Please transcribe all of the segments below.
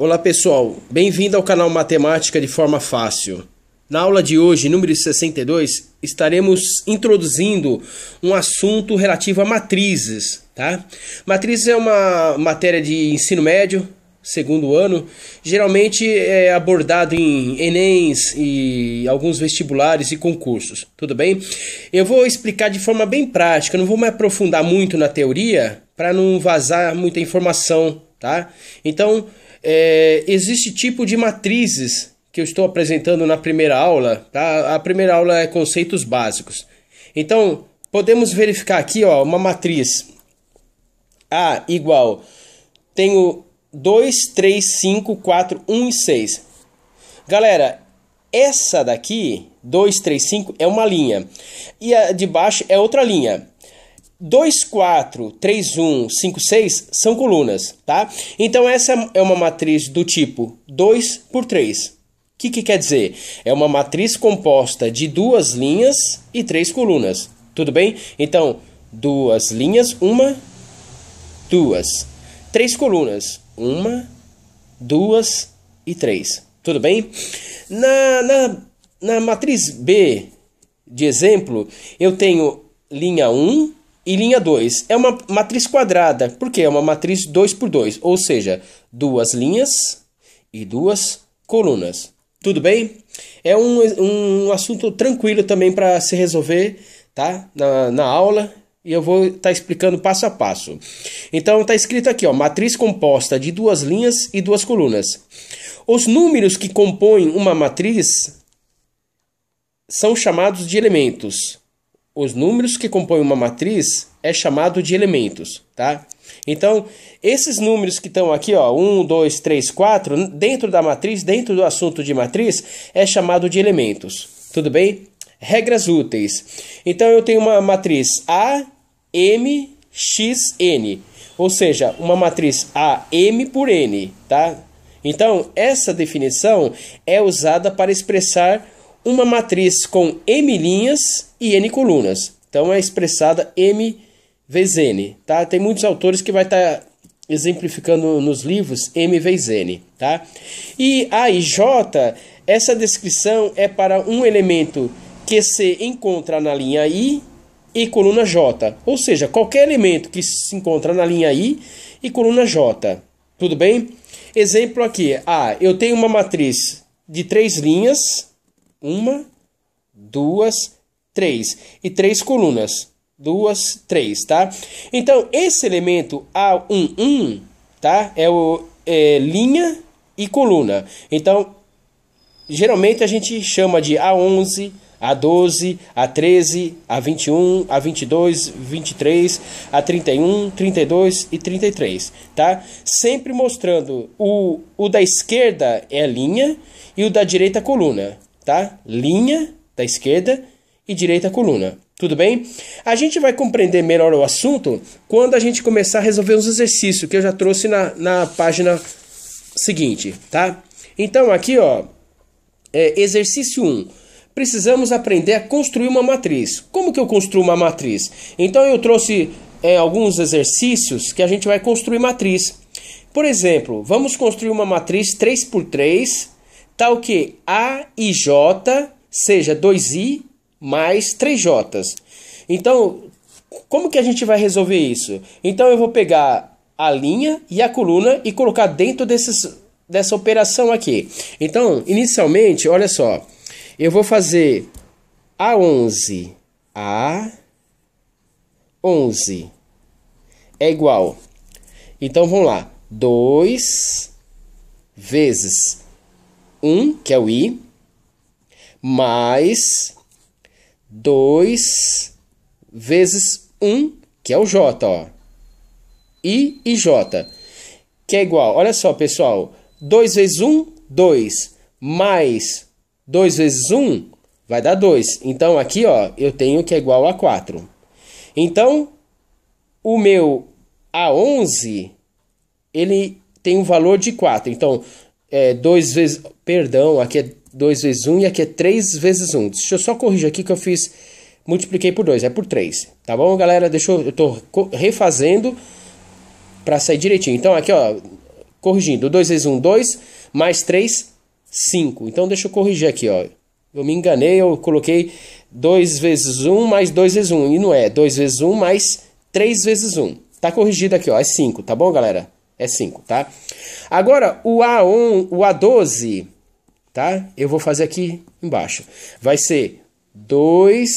Olá pessoal, bem-vindo ao canal Matemática de Forma Fácil. Na aula de hoje, número 62, estaremos introduzindo um assunto relativo a matrizes. Tá? Matrizes é uma matéria de ensino médio, segundo ano, geralmente é abordado em Enems e alguns vestibulares e concursos, tudo bem? Eu vou explicar de forma bem prática, não vou me aprofundar muito na teoria para não vazar muita informação, tá? Então, é, existe tipo de matrizes que eu estou apresentando na primeira aula. Tá? A primeira aula é conceitos básicos. Então, podemos verificar aqui ó, uma matriz A igual. Tenho 2, 3, 5, 4, 1 e 6. Galera, essa daqui, 2, 3, 5, é uma linha. E a de baixo é outra linha. 2, 4, 3, 1, 5, 6 são colunas, tá? Então essa é uma matriz do tipo 2 por 3. O que, que quer dizer? É uma matriz composta de duas linhas e três colunas, tudo bem? Então, duas linhas, uma, duas. Três colunas, uma, duas e três, tudo bem? Na, na, na matriz B de exemplo, eu tenho linha 1, e linha 2 é uma matriz quadrada, porque é uma matriz 2 por 2, ou seja, duas linhas e duas colunas. Tudo bem? É um, um assunto tranquilo também para se resolver tá? na, na aula e eu vou estar tá explicando passo a passo. Então está escrito aqui, ó, matriz composta de duas linhas e duas colunas. Os números que compõem uma matriz são chamados de elementos os números que compõem uma matriz é chamado de elementos, tá? Então, esses números que estão aqui, ó, 1, 2, 3, 4, dentro da matriz, dentro do assunto de matriz, é chamado de elementos, tudo bem? Regras úteis. Então, eu tenho uma matriz A, M, X, N, ou seja, uma matriz A, M por N, tá? Então, essa definição é usada para expressar uma matriz com M linhas e N colunas. Então é expressada M vezes N, tá? Tem muitos autores que vai estar tá exemplificando nos livros M vezes N, tá? E A e J, essa descrição é para um elemento que se encontra na linha I e coluna J, ou seja, qualquer elemento que se encontra na linha I e coluna J. Tudo bem? Exemplo aqui, ah, eu tenho uma matriz de três linhas uma, duas, três. E três colunas. Duas, três, tá? Então, esse elemento A11, tá? É o é, linha e coluna. Então, geralmente a gente chama de A11, A12, A13, A21, A22, 23, A31, 32 e 33, tá? Sempre mostrando o, o da esquerda é a linha e o da direita a coluna tá? Linha da esquerda e direita coluna. Tudo bem? A gente vai compreender melhor o assunto quando a gente começar a resolver os exercícios que eu já trouxe na, na página seguinte, tá? Então, aqui, ó, é, exercício 1. Precisamos aprender a construir uma matriz. Como que eu construo uma matriz? Então, eu trouxe é, alguns exercícios que a gente vai construir matriz. Por exemplo, vamos construir uma matriz 3 por 3 tá o que A e J seja 2i mais 3j. Então, como que a gente vai resolver isso? Então, eu vou pegar a linha e a coluna e colocar dentro desses, dessa operação aqui. Então, inicialmente, olha só, eu vou fazer A11, A11 é igual. Então, vamos lá, 2 vezes 1, que é o I, mais 2 vezes 1, que é o J, ó. I e J, que é igual, olha só, pessoal, 2 vezes 1, 2, mais 2 vezes 1, vai dar 2. Então, aqui, ó, eu tenho que é igual a 4. Então, o meu A11, ele tem um valor de 4. Então, é 2 vezes. Perdão, aqui é 2 vezes 1 um, e aqui é 3 vezes 1. Um. Deixa eu só corrigir aqui que eu fiz. Multipliquei por 2, é por 3. Tá bom, galera? Deixa eu. Eu tô refazendo para sair direitinho. Então, aqui, ó. Corrigindo. 2 vezes 1, um, 2. Mais 3, 5. Então, deixa eu corrigir aqui, ó. Eu me enganei, eu coloquei 2 vezes 1 um, mais 2 vezes 1. Um, e não é 2 vezes 1 um, mais 3 vezes 1. Um. Tá corrigido aqui, ó. É 5, tá bom, galera? É 5, tá? Agora, o, A1, o A12, tá? Eu vou fazer aqui embaixo. Vai ser 2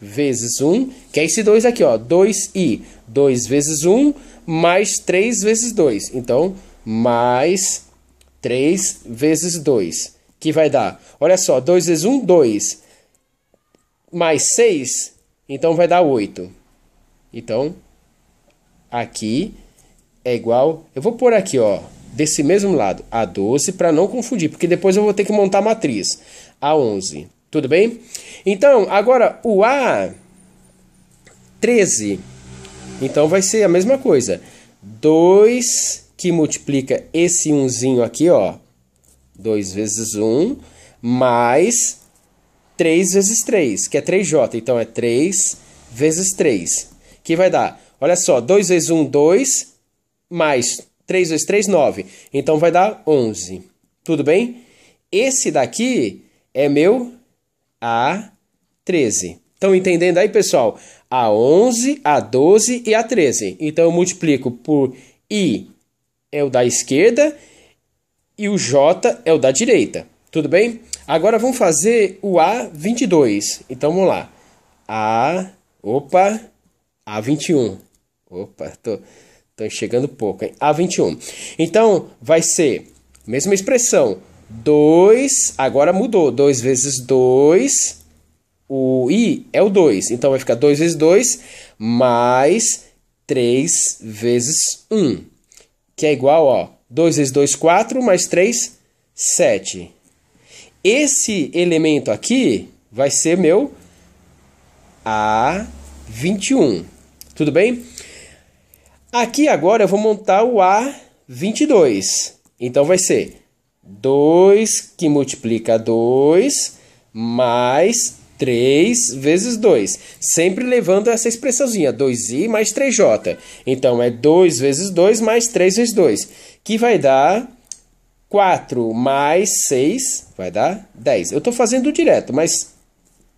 vezes 1, que é esse 2 aqui, ó. 2i. 2 vezes 1, mais 3 vezes 2. Então, mais 3 vezes 2, que vai dar... Olha só, 2 vezes 1, 2. Mais 6, então vai dar 8. Então, aqui é igual. Eu vou pôr aqui, ó, desse mesmo lado, A12 para não confundir, porque depois eu vou ter que montar a matriz. A11. Tudo bem? Então, agora o A13. Então vai ser a mesma coisa. 2 que multiplica esse 1zinho aqui, ó. 2 vezes 1 mais 3 vezes 3, que é 3J. Então é 3 vezes 3, que vai dar, olha só, 2 vezes 1, 2, mais 3 vezes 3, 9. Então vai dar 11. Tudo bem? Esse daqui é meu A13. Estão entendendo aí, pessoal? A11, A12 e A13. Então eu multiplico por I é o da esquerda e o J é o da direita. Tudo bem? Agora vamos fazer o A22. Então vamos lá. A. Opa! A21. Opa, tô. Estou enxergando pouco, hein? A21. Então, vai ser, mesma expressão, 2, agora mudou, 2 vezes 2, o i é o 2, então vai ficar 2 vezes 2 mais 3 vezes 1, que é igual, ó, 2 vezes 2, 4, mais 3, 7. Esse elemento aqui vai ser meu A21, Tudo bem? tudo bem? Aqui agora eu vou montar o A22. Então vai ser 2 que multiplica 2 mais 3 vezes 2. Sempre levando essa expressãozinha, 2i mais 3j. Então é 2 vezes 2 mais 3 vezes 2, que vai dar 4 mais 6, vai dar 10. Eu estou fazendo direto, mas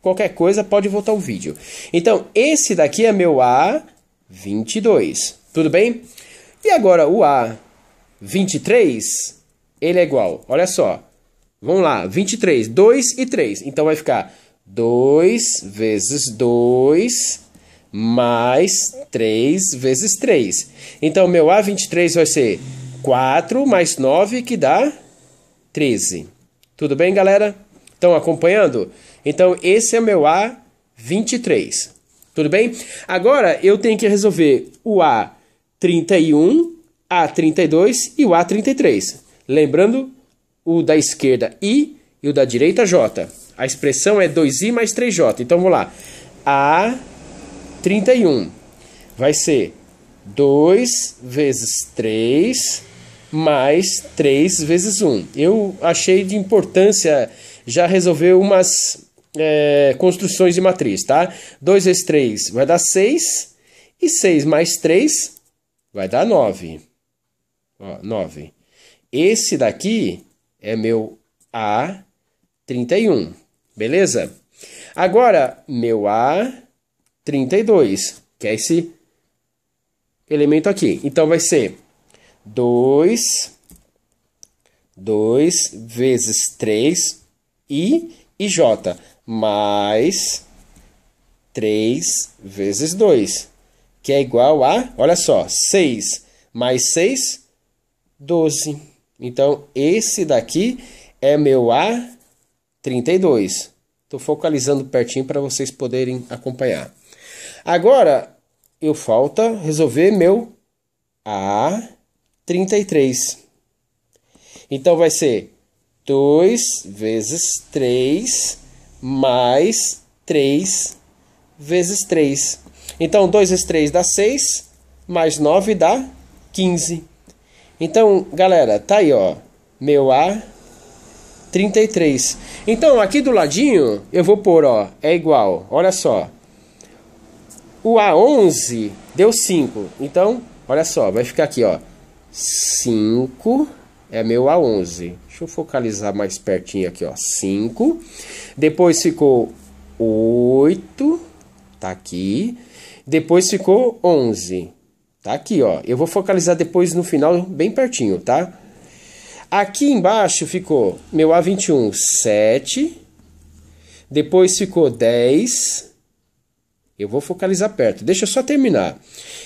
qualquer coisa pode voltar o vídeo. Então esse daqui é meu A22. Tudo bem? E agora o A23, ele é igual. Olha só. Vamos lá, 23, 2 e 3. Então vai ficar 2 vezes 2 mais 3 vezes 3. Então meu A23 vai ser 4 mais 9, que dá 13. Tudo bem, galera? Estão acompanhando? Então esse é meu A23. Tudo bem? Agora eu tenho que resolver o A 23. 31, A32 e o A33. Lembrando o da esquerda I e o da direita J. A expressão é 2I mais 3J. Então vamos lá. A31 vai ser 2 vezes 3 mais 3 vezes 1. Eu achei de importância já resolver umas é, construções de matriz, tá? 2 vezes 3 vai dar 6 e 6 mais 3 Vai dar 9. Ó, 9. Esse daqui é meu A31. Beleza? Agora, meu A32, que é esse elemento aqui. Então, vai ser 2, 2 vezes 3, I e J, mais 3 vezes 2 que é igual a, olha só, 6 mais 6, 12. Então, esse daqui é meu A32. Estou focalizando pertinho para vocês poderem acompanhar. Agora, eu falta resolver meu A33. Então, vai ser 2 vezes 3 mais 3 vezes 3. Então, 2 vezes 3 dá 6, mais 9 dá 15. Então, galera, tá aí, ó. Meu A, 33. Então, aqui do ladinho, eu vou pôr, ó, é igual, olha só. O A11 deu 5. Então, olha só, vai ficar aqui, ó. 5 é meu A11. Deixa eu focalizar mais pertinho aqui, ó. 5. Depois ficou 8 Tá aqui. Depois ficou 11. Tá aqui, ó. Eu vou focalizar depois no final, bem pertinho, tá? Aqui embaixo ficou meu A21, 7. Depois ficou 10. Eu vou focalizar perto. Deixa eu só terminar.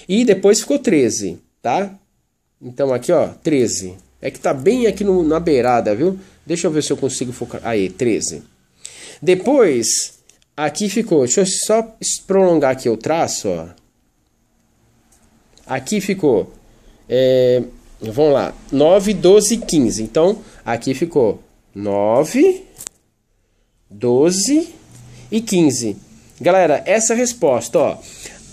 E depois ficou 13, tá? Então aqui, ó, 13. É que tá bem aqui no, na beirada, viu? Deixa eu ver se eu consigo focar. Aí, 13. Depois Aqui ficou, deixa eu só prolongar aqui o traço, ó. Aqui ficou, é, vamos lá, 9, 12, 15. Então, aqui ficou 9, 12 e 15. Galera, essa resposta, ó,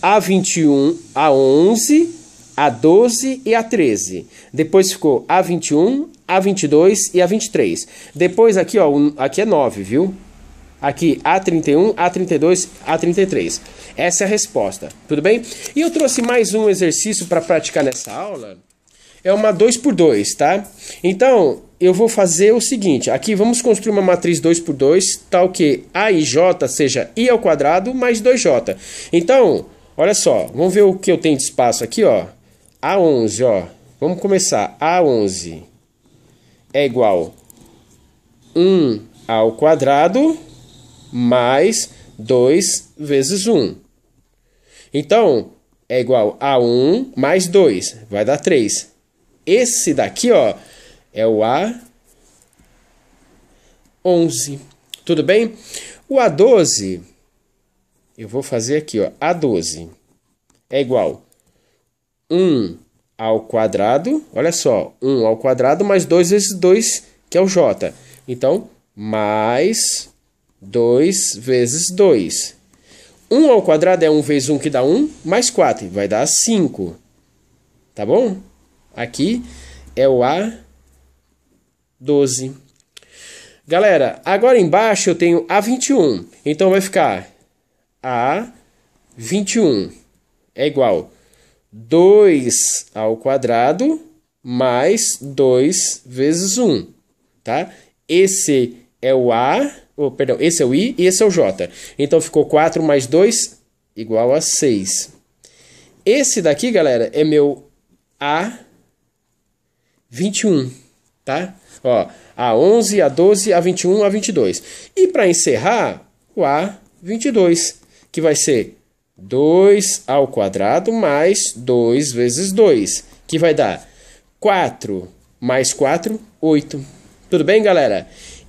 A21, A11, A12 e A13. Depois ficou A21, A22 e A23. Depois aqui, ó, aqui é 9, viu? Aqui, A31, A32, A33. Essa é a resposta, tudo bem? E eu trouxe mais um exercício para praticar nessa aula. É uma 2 x 2 tá? Então, eu vou fazer o seguinte. Aqui, vamos construir uma matriz 2 x 2 tal que A e J seja I ao quadrado mais 2J. Então, olha só. Vamos ver o que eu tenho de espaço aqui, ó. A11, ó. Vamos começar. A11 é igual 1 ao quadrado mais 2 vezes 1. Então, é igual a 1 mais 2, vai dar 3. Esse daqui, ó, é o A11. Tudo bem? O A12, eu vou fazer aqui, ó, A12 é igual a 1 ao quadrado, olha só, 1 ao quadrado mais 2 vezes 2, que é o J. Então, mais 2 vezes 2. 1 ao quadrado é 1 vezes 1 que dá 1, mais 4, vai dar 5. Tá bom? Aqui é o A12. Galera, agora embaixo eu tenho A21. Então vai ficar A21 é igual 2 ao quadrado mais 2 vezes 1, tá? Esse é o A Oh, perdão, esse é o i e esse é o j. Então ficou 4 mais 2 igual a 6. Esse daqui, galera, é meu A21, tá? Ó, A11, A12, A21, A22. E para encerrar, o A22, que vai ser 2 ao quadrado mais 2 vezes 2, que vai dar 4 mais 4, 8. Tudo bem, galera?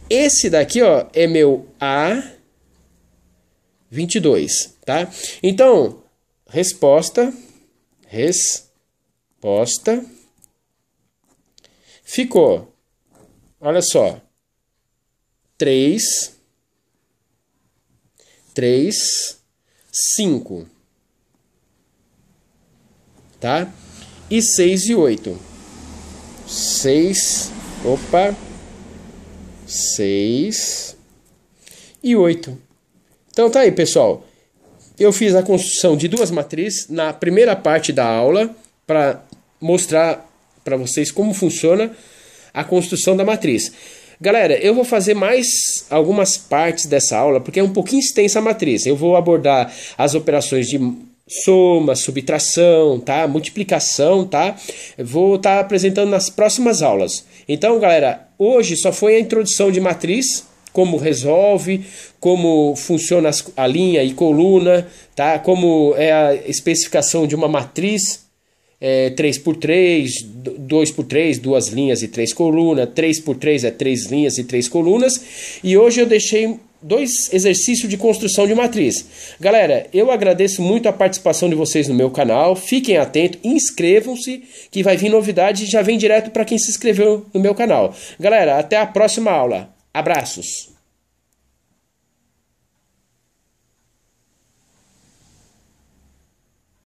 Esse daqui, ó, é meu A22, tá? Então, resposta, resposta, ficou, olha só, 3, 3, 5, tá? E 6 e 8. 6, opa, 6 e 8. Então tá aí, pessoal. Eu fiz a construção de duas matrizes na primeira parte da aula para mostrar para vocês como funciona a construção da matriz. Galera, eu vou fazer mais algumas partes dessa aula porque é um pouquinho extensa a matriz. Eu vou abordar as operações de soma, subtração, tá? Multiplicação, tá? Vou estar tá apresentando nas próximas aulas. Então, galera, hoje só foi a introdução de matriz, como resolve, como funciona a linha e coluna, tá? Como é a especificação de uma matriz é 3x3, 2x3, duas linhas e três colunas, 3x3 é três linhas e três colunas. E hoje eu deixei dois exercícios de construção de matriz. Galera, eu agradeço muito a participação de vocês no meu canal. Fiquem atentos, inscrevam-se, que vai vir novidade e já vem direto para quem se inscreveu no meu canal. Galera, até a próxima aula. Abraços!